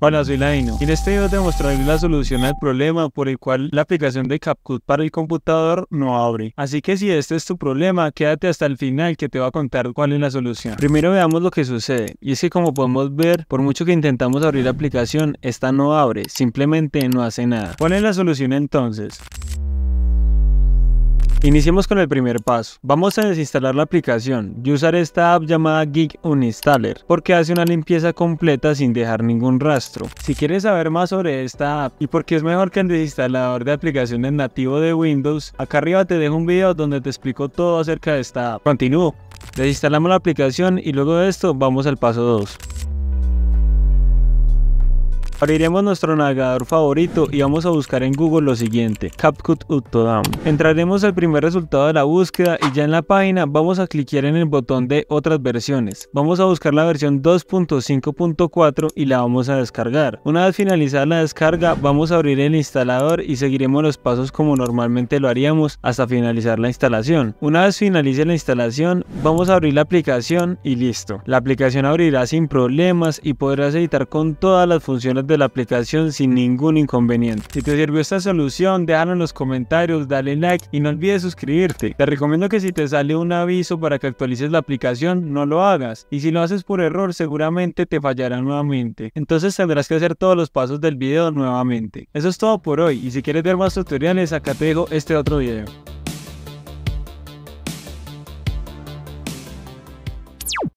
Hola, soy Laino. En este video te mostraré la solución al problema por el cual la aplicación de CapCut para el computador no abre. Así que si este es tu problema, quédate hasta el final que te voy a contar cuál es la solución. Primero veamos lo que sucede, y es que como podemos ver, por mucho que intentamos abrir la aplicación, esta no abre, simplemente no hace nada. ¿Cuál es la solución entonces? Iniciemos con el primer paso. Vamos a desinstalar la aplicación. Yo usaré esta app llamada Geek Uninstaller porque hace una limpieza completa sin dejar ningún rastro. Si quieres saber más sobre esta app y por qué es mejor que el desinstalador de aplicaciones nativo de Windows, acá arriba te dejo un video donde te explico todo acerca de esta app. Continúo. Desinstalamos la aplicación y luego de esto vamos al paso 2. Abriremos nuestro navegador favorito y vamos a buscar en Google lo siguiente, CapCut UptoDown. Entraremos al primer resultado de la búsqueda y ya en la página vamos a cliquear en el botón de otras versiones. Vamos a buscar la versión 2.5.4 y la vamos a descargar. Una vez finalizada la descarga vamos a abrir el instalador y seguiremos los pasos como normalmente lo haríamos hasta finalizar la instalación. Una vez finalice la instalación vamos a abrir la aplicación y listo. La aplicación abrirá sin problemas y podrás editar con todas las funciones de la aplicación sin ningún inconveniente. Si te sirvió esta solución, déjalo en los comentarios, dale like y no olvides suscribirte. Te recomiendo que si te sale un aviso para que actualices la aplicación, no lo hagas. Y si lo haces por error, seguramente te fallará nuevamente. Entonces tendrás que hacer todos los pasos del video nuevamente. Eso es todo por hoy y si quieres ver más tutoriales, acá te dejo este otro video.